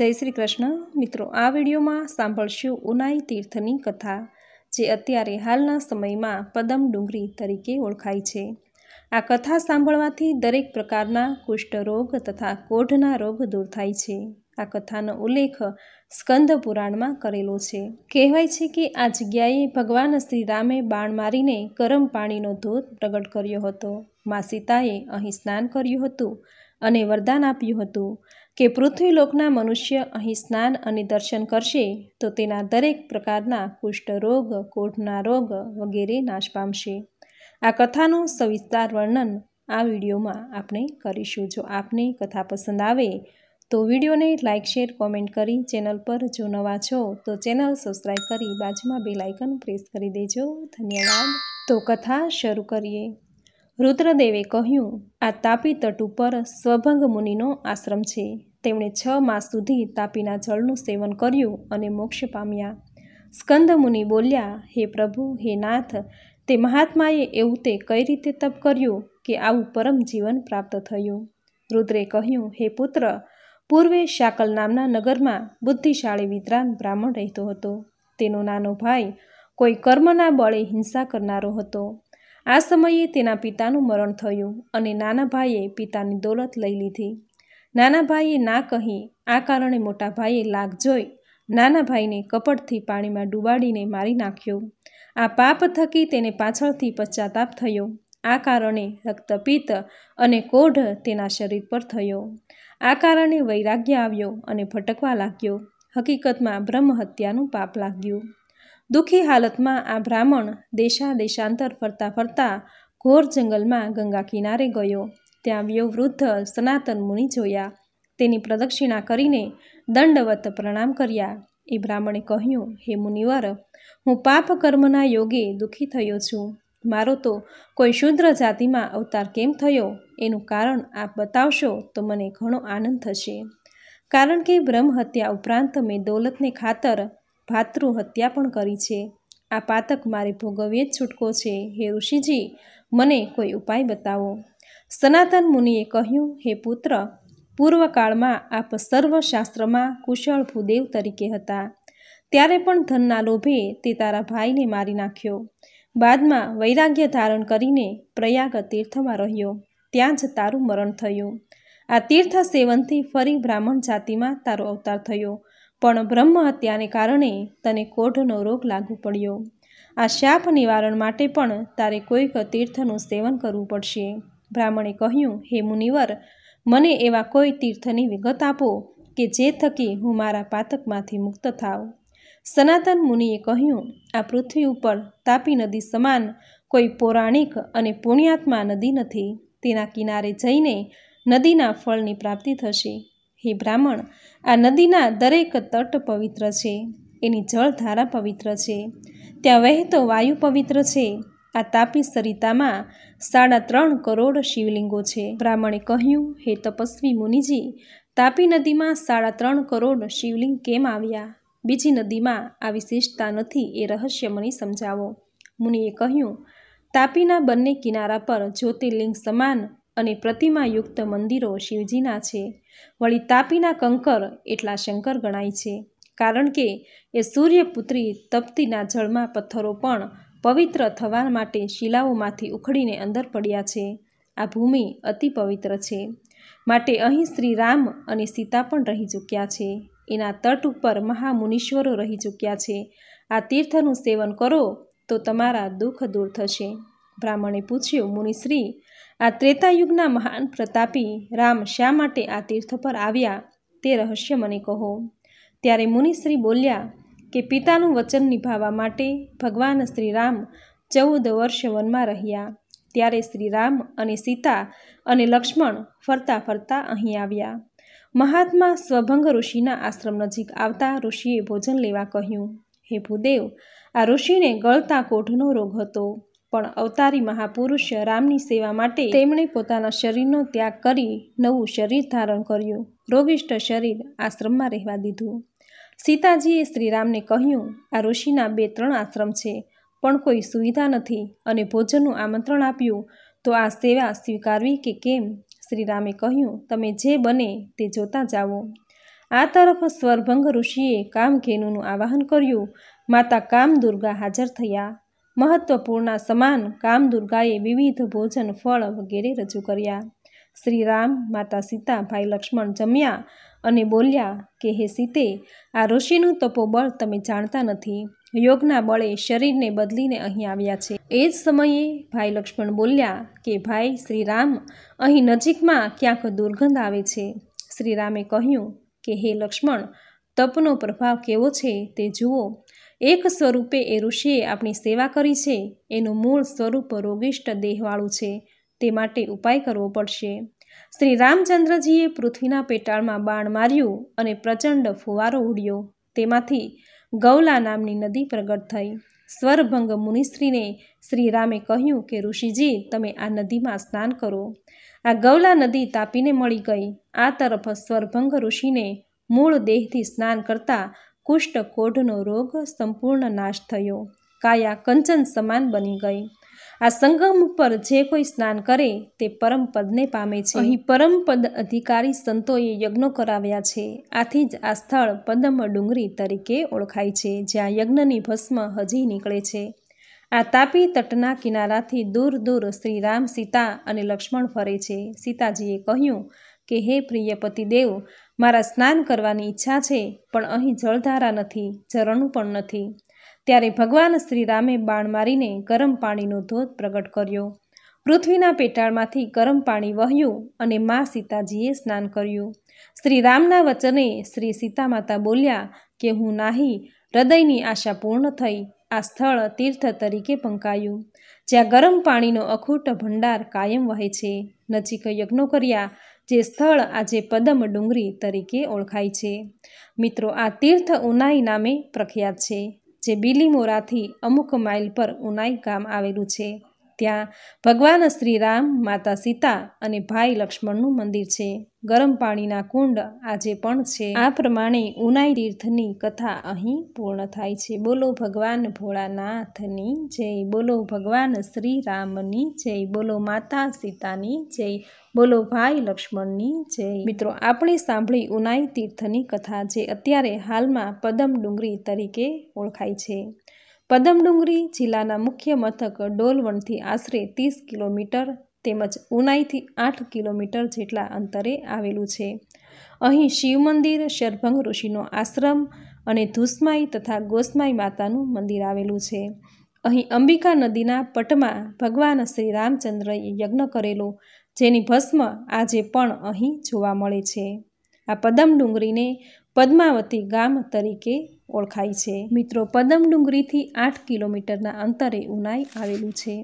જય શ્રી કૃષ્ણ મિત્રો આ વિડીયોમાં સાંભળશું ઉનાઈ તીર્થની કથા જે અત્યારે હાલના સમયમાં પદમ ડુંગરી તરીકે ઓળખાય છે આ કથા સાંભળવાથી દરેક પ્રકારના કુષ્ઠરોગ તથા કોઢના રોગ દૂર થાય છે આ કથાનો ઉલ્લેખ સ્કંદ પુરાણમાં કરેલો છે કહેવાય છે કે આ જગ્યાએ ભગવાન શ્રી રામે બાણ મારીને ગરમ પાણીનો ધોધ પ્રગટ કર્યો હતો મા સીતાએ અહીં સ્નાન કર્યું હતું અને વરદાન આપ્યું હતું કે પૃથ્વીલોકના મનુષ્ય અહીં સ્નાન અને દર્શન કરશે તો તેના દરેક પ્રકારના કુષ્ઠરોગ કોઢના રોગ વગેરે નાશ પામશે આ કથાનું સવિસ્તાર વર્ણન આ વિડીયોમાં આપણે કરીશું જો આપને કથા પસંદ આવે તો વિડીયોને લાઇક શેર કોમેન્ટ કરી ચેનલ પર જો નવા છો તો ચેનલ સબસ્ક્રાઈબ કરી બાજુમાં બે લાઇકન પ્રેસ કરી દેજો ધન્યવાદ તો કથા શરૂ કરીએ રુદ્રદેવે કહ્યું આ તાપી તટ ઉપર સ્વભંગ મુનિનો આશ્રમ છે તેમણે છ માસ સુધી તાપીના જળનું સેવન કર્યું અને મોક્ષ પામ્યા સ્કંદ મુનિ બોલ્યા હે પ્રભુ હે નાથ તે મહાત્માએ એવું તે કઈ રીતે તપ કર્યું કે આવું પરમ જીવન પ્રાપ્ત થયું રુદ્રે કહ્યું હે પુત્ર પૂર્વે શાકલ નામના નગરમાં બુદ્ધિશાળી વિદ્વાન બ્રાહ્મણ રહેતો હતો તેનો નાનો ભાઈ કોઈ કર્મના બળે હિંસા કરનારો હતો આ સમયે તેના પિતાનું મરણ થયું અને નાના ભાઈએ પિતાની દોલત લઈ લીધી નાના ભાઈએ ના કહી આ કારણે મોટા ભાઈએ લાગ જોઈ નાના ભાઈને કપડથી પાણીમાં ડૂબાડીને મારી નાખ્યો આ પાપ થકી તેને પાછળથી પશ્ચાતાપ થયો આ કારણે રક્તપિત્ત અને કોઢ તેના શરીર પર થયો આ કારણે વૈરાગ્ય આવ્યો અને ભટકવા લાગ્યો હકીકતમાં બ્રહ્મહત્યાનું પાપ લાગ્યું દુઃખી હાલતમાં આ બ્રાહ્મણ દેશા દેશાંતર ફરતા ફરતા ઘોર જંગલમાં ગંગા કિનારે ગયો ત્યાં વયોવૃદ્ધ સનાતન મુનિ જોયા તેની પ્રદક્ષિણા કરીને દંડવત પ્રણામ કર્યા એ બ્રાહ્મણે કહ્યું હે મુનિવર હું પાપ કર્મના યોગે દુઃખી થયો છું મારો તો કોઈ શુદ્ર જાતિમાં અવતાર કેમ થયો એનું કારણ આપ બતાવશો તો મને ઘણો આનંદ થશે કારણ કે બ્રહ્મ હત્યા ઉપરાંત મેં દોલતને ખાતર ભાતૃ હત્યા પણ કરી છે આ પાતક મારે ભોગવીએ જ છૂટકો છે હે ઋષિજી મને કોઈ ઉપાય બતાવો સનાતન મુનિએ કહ્યું હે પુત્ર પૂર્વકાળમાં આપ સર્વશાસ્ત્રમાં કુશળ ભૂદેવ તરીકે હતા ત્યારે પણ ધનના લોભે તે તારા ભાઈને મારી નાખ્યો બાદમાં વૈરાગ્ય ધારણ કરીને પ્રયાગ તીર્થમાં રહ્યો ત્યાં જ તારું મરણ થયું આ તીર્થ સેવનથી ફરી બ્રાહ્મણ જાતિમાં તારો અવતાર થયો પણ બ્રહ્મ હત્યાને કારણે તને કોઢનો રોગ લાગુ પડ્યો આ શાપ નિવારણ માટે પણ તારે કોઈક તીર્થનું સેવન કરવું પડશે બ્રાહ્મણે કહ્યું હે મુનિવર મને એવા કોઈ તીર્થની વિગત આપો કે જે થકી હું મારા પાતકમાંથી મુક્ત થાવ સનાતન મુનિએ કહ્યું આ પૃથ્વી ઉપર તાપી નદી સમાન કોઈ પૌરાણિક અને પુણ્યાત્મા નદી નથી તેના કિનારે જઈને નદીના ફળની પ્રાપ્તિ થશે હે બ્રાહ્મણ આ નદીના દરેક તટ પવિત્ર છે એની જળધારા પવિત્ર છે ત્યાં વહેતો વાયુ પવિત્ર છે આ તાપી સરિતામાં સાડા ત્રણ કરોડ શિવલિંગો છે બ્રાહ્મણે કહ્યું હે તપસ્વી મુનિજી તાપી નદીમાં સાડા ત્રણ કરોડ શિવલિંગ કેમ આવ્યા બીજી નદીમાં આ વિશેષતા નથી એ રહસ્ય મને સમજાવો મુનિએ કહ્યું તાપીના બંને કિનારા પર જ્યોતિર્લિંગ સમાન અને પ્રતિમાયુક્ત મંદિરો શિવજીના છે વળી તાપીના કંકર એટલા શંકર ગણાય છે કારણ કે એ સૂર્યપુત્રી તપ્તીના જળમાં પથ્થરો પણ પવિત્ર થવા માટે શિલાઓમાંથી ઉખડીને અંદર પડ્યા છે આ ભૂમિ અતિ પવિત્ર છે માટે અહીં શ્રી રામ અને સીતા પણ રહી ચૂક્યા છે એના તટ ઉપર મહામુનિશ્વરો રહી ચૂક્યા છે આ તીર્થનું સેવન કરો તો તમારા દુઃખ દૂર થશે બ્રાહ્મણે પૂછ્યું મુનિશ્રી આ ત્રેતાયુગના મહાન પ્રતાપી રામ શા માટે આ તીર્થ પર આવ્યા તે રહસ્ય મને કહો ત્યારે મુનિશ્રી બોલ્યા કે પિતાનું વચન નિભાવવા માટે ભગવાન શ્રી રામ ચૌદ વર્ષ વનમાં રહ્યા ત્યારે શ્રી રામ અને સીતા અને લક્ષ્મણ ફરતા ફરતા અહીં આવ્યા મહાત્મા સ્વભંગ ઋષિના આશ્રમ નજીક આવતા ઋષિએ ભોજન લેવા કહ્યું હે ભૂદેવ આ ઋષિને ગળતા કોઢનો રોગ હતો પણ અવતારી મહાપુરુષ રામની સેવા માટે તેમણે પોતાના શરીરનો ત્યાગ કરી નવું શરીર ધારણ કર્યું રોગિષ્ટ શરીર આશ્રમમાં રહેવા દીધું સીતાજીએ શ્રીરામને કહ્યું આ ઋષિના બે ત્રણ આશ્રમ છે પણ કોઈ સુવિધા નથી અને ભોજનનું આમંત્રણ આપ્યું તો આ સેવા સ્વીકારવી કે કેમ શ્રીરામે કહ્યું તમે જે બને તે જોતા જાઓ આ તરફ સ્વરભંગ ઋષિએ કામઘેનુનું આવાહન કર્યું માતા કામ દુર્ગા હાજર થયા મહત્વપૂર્ણ સમાન કામદુર્ગાએ વિવિધ ભોજન ફળ વગેરે રજૂ કર્યા શ્રી રામ માતા સીતા ભાઈ લક્ષ્મણ જમ્યા અને બોલ્યા કે હે સીતે આ ઋષિનું તપોબળ તમે જાણતા નથી યોગના બળે શરીરને બદલીને અહીં આવ્યા છે એ જ સમયે ભાઈ લક્ષ્મણ બોલ્યા કે ભાઈ શ્રી રામ અહીં નજીકમાં ક્યાંક દુર્ગંધ આવે છે શ્રી રામે કહ્યું કે હે લક્ષ્મણ તપનો પ્રભાવ કેવો છે તે જુઓ એક સ્વરૂપે એ ઋષિએ આપણી સેવા કરી છે એનું મૂળ સ્વરૂપ રોગિષ્ટ દેહવાળું છે તે માટે ઉપાય કરવો પડશે શ્રી રામચંદ્રજીએ પૃથ્વીના પેટાળમાં બાણ માર્યું અને પ્રચંડ ફુવારો ઉડ્યો તેમાંથી ગૌલા નામની નદી પ્રગટ થઈ સ્વરભંગ મુનિશ્રીને શ્રીરામે કહ્યું કે ઋષિજી તમે આ નદીમાં સ્નાન કરો આ ગૌલા નદી તાપીને મળી ગઈ આ તરફ સ્વરભંગ ઋષિને મૂળ દેહથી સ્નાન કરતાં કુષ્ઠકોઢનો રોગ સંપૂર્ણ નાશ થયો કાયા કંચન સમાન બની ગઈ આ સંગમ ઉપર જે કોઈ સ્નાન કરે તે પરમપદને પામે છે અહીં પરમપદ અધિકારી સંતોએ યજ્ઞો કરાવ્યા છે આથી જ આ સ્થળ પદમ ડુંગરી તરીકે ઓળખાય છે જ્યાં યજ્ઞની ભસ્મ હજી નીકળે છે આ તાપી તટના કિનારાથી દૂર દૂર શ્રી રામ સીતા અને લક્ષ્મણ ફરે છે સીતાજીએ કહ્યું કે હે પ્રિય પતિદેવ મારા સ્નાન કરવાની ઈચ્છા છે પણ અહીં જળધારા નથી ચરણું પણ નથી ત્યારે ભગવાન શ્રીરામે બાણ મારીને ગરમ પાણીનો ધોધ પ્રગટ કર્યો પૃથ્વીના પેટાળમાંથી ગરમ પાણી વહ્યું અને મા સીતાજીએ સ્નાન કર્યું શ્રી રામના વચને શ્રી સીતામાતા બોલ્યા કે હું નાહી હૃદયની આશા પૂર્ણ થઈ આ સ્થળ તીર્થ તરીકે પંકાયું જ્યાં ગરમ પાણીનો અખૂટ ભંડાર કાયમ વહે છે નજીક યજ્ઞો કર્યા જે સ્થળ આજે પદમ ડુંગરી તરીકે ઓળખાય છે મિત્રો આ તીર્થ ઉનાઈ નામે પ્રખ્યાત છે જે બિલીમોરાથી અમુક માઇલ પર ઉનાઈ ગામ આવેલું છે ત્યાં ભગવાન શ્રીરામ માતા સીતા અને ભાઈ લક્ષ્મણનું મંદિર છે ગરમ પાણીના કુંડ આજે પણ છે આ પ્રમાણે ઉનાઈ તીર્થની કથા અહીં પૂર્ણ થાય છે બોલો ભગવાન ભોળાનાથની જય બોલો ભગવાન શ્રી રામની જય બોલો માતા સીતાની જય બોલો ભાઈ લક્ષ્મણની જય મિત્રો આપણે સાંભળી ઉનાઈ તીર્થની કથા જે અત્યારે હાલમાં પદમ ડુંગરી તરીકે ઓળખાય છે પદમડુંગરી જિલ્લાના મુખ્ય મથક ડોલવણથી આશરે ત્રીસ કિલોમીટર તેમજ ઉનાઈથી આઠ કિલોમીટર જેટલા અંતરે આવેલું છે અહીં શિવ મંદિર શરભંગ ઋષિનો આશ્રમ અને ધુસ્માઈ તથા ગોસ્માઈ માતાનું મંદિર આવેલું છે અહીં અંબિકા નદીના પટમાં ભગવાન શ્રી રામચંદ્રએ યજ્ઞ કરેલો જેની ભસ્મ આજે પણ અહીં જોવા મળે છે આ પદમ ડુંગરીને પદ્માવતી ગામ તરીકે ઓળખાય છે મિત્રો પદમ ડુંગરીથી આઠ કિલોમીટરના અંતરે ઉનાઈ આવેલું છે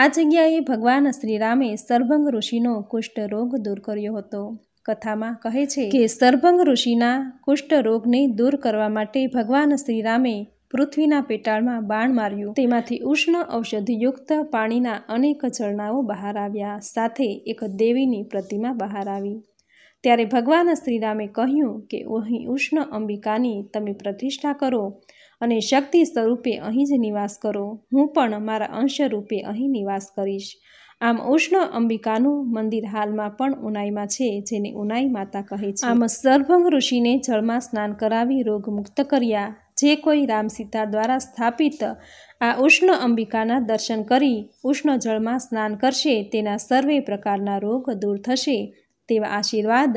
આ જગ્યાએ ભગવાન શ્રીરામે સરભંગ ઋષિનો કુષ્ઠરોગ દૂર કર્યો હતો કથામાં કહે છે કે સરભંગ ઋષિના કુષ્ઠરોગને દૂર કરવા માટે ભગવાન શ્રીરામે પૃથ્વીના પેટાળમાં બાણ માર્યું તેમાંથી ઉષ્ણ ઔષધિયુક્ત પાણીના અનેક ઝરણાઓ બહાર આવ્યા સાથે એક દેવીની પ્રતિમા બહાર આવી ત્યારે ભગવાન શ્રીરામે કહ્યું કે અહીં ઉષ્ણ અંબિકાની તમે પ્રતિષ્ઠા કરો અને શક્તિ સ્વરૂપે અહીં જ નિવાસ કરો હું પણ મારા અંશ રૂપે અહીં નિવાસ કરીશ આમ ઉષ્ણ અંબિકાનું મંદિર હાલમાં પણ ઉનાઈમાં છે જેને ઉનાઈ માતા કહે છે આમ સર્ભંગ ઋષિને જળમાં સ્નાન કરાવી રોગ મુક્ત કર્યા જે કોઈ રામસીતા દ્વારા સ્થાપિત આ ઉષ્ણ અંબિકાના દર્શન કરી ઉષ્ણ જળમાં સ્નાન કરશે તેના સર્વે પ્રકારના રોગ દૂર થશે તેવા આશીર્વાદ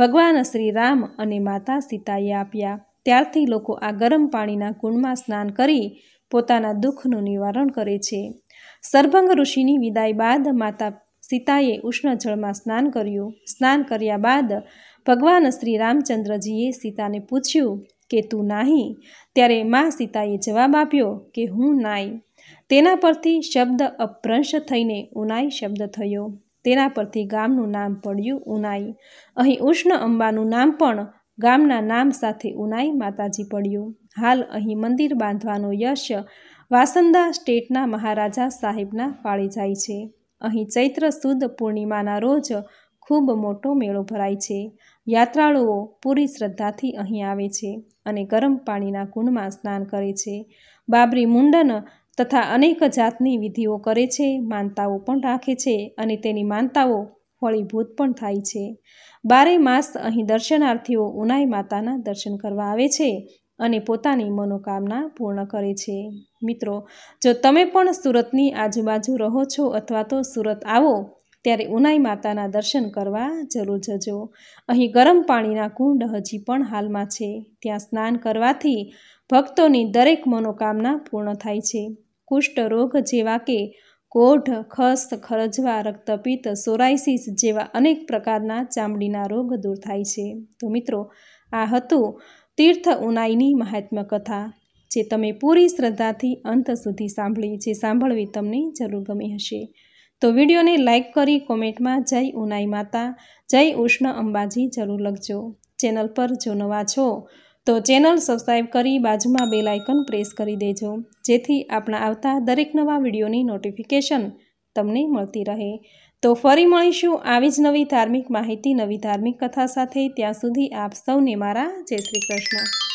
ભગવાન શ્રી રામ અને માતા સીતાએ આપ્યા ત્યારથી લોકો આ ગરમ પાણીના કુંડમાં સ્નાન કરી પોતાના દુઃખનું નિવારણ કરે છે સર્ભંગ ઋષિની વિદાય બાદ માતા સીતાએ ઉષ્ણ જળમાં સ્નાન કર્યું સ્નાન કર્યા બાદ ભગવાન શ્રી રામચંદ્રજીએ સીતાને પૂછ્યું કે તું નાહી ત્યારે મા સીતાએ જવાબ આપ્યો કે હું નાઈ તેના પરથી શબ્દ અપ્રંશ થઈને ઉનાઈ શબ્દ થયો તેના પરથી ગામનું નામ પડ્યું ઉનાઈ અહીં ઉષ્ણ અંબાનું નામ પણ ગામના નામ સાથે ઉનાઈ માતાજી પડ્યું હાલ અહીં મંદિર બાંધવાનો યશ વાસંદા સ્ટેટના મહારાજા સાહેબના પાળી જાય છે અહીં ચૈત્ર સુદ પૂર્ણિમાના રોજ ખૂબ મોટો મેળો ભરાય છે યાત્રાળુઓ પૂરી શ્રદ્ધાથી અહીં આવે છે અને ગરમ પાણીના કુંડમાં સ્નાન કરે છે બાબરી મુંડન તથા અનેક જાતની વિધિઓ કરે છે માનતાઓ પણ રાખે છે અને તેની માનતાઓ ફળીભૂત પણ થાય છે બારે માસ અહીં દર્શનાર્થીઓ ઉનાઈ માતાના દર્શન કરવા આવે છે અને પોતાની મનોકામના પૂર્ણ કરે છે મિત્રો જો તમે પણ સુરતની આજુબાજુ રહો છો અથવા તો સુરત આવો ત્યારે ઉનાઈ માતાના દર્શન કરવા જરૂર જજો અહીં ગરમ પાણીના કુંડ હજી પણ હાલમાં છે ત્યાં સ્નાન કરવાથી ભક્તોની દરેક મનોકામના પૂર્ણ થાય છે કુષ્ઠરોગ જેવા કે કોઢ ખસ્ત ખરજવા રક્તપિત્ત સોરાઇસિસ જેવા અનેક પ્રકારના ચામડીના રોગ દૂર થાય છે તો મિત્રો આ હતું તીર્થ ઉનાઈની મહાત્મ્ય કથા જે તમે પૂરી શ્રદ્ધાથી અંત સુધી સાંભળી જે સાંભળવી તમને જરૂર ગમી હશે તો વિડીયોને લાઇક કરી કોમેન્ટમાં જય ઉનાઈ માતા જય ઉષ્ણ અંબાજી જરૂર લખજો ચેનલ પર જો નવા છો તો ચેનલ સબસ્ક્રાઈબ કરી બાજુમાં બે લાઇકન પ્રેસ કરી દેજો જેથી આપણા આવતા દરેક નવા વિડીયોની નોટિફિકેશન તમને મળતી રહે તો ફરી મળીશું આવી જ નવી ધાર્મિક માહિતી નવી ધાર્મિક કથા સાથે ત્યાં સુધી આપ સૌને મારા જય શ્રી કૃષ્ણ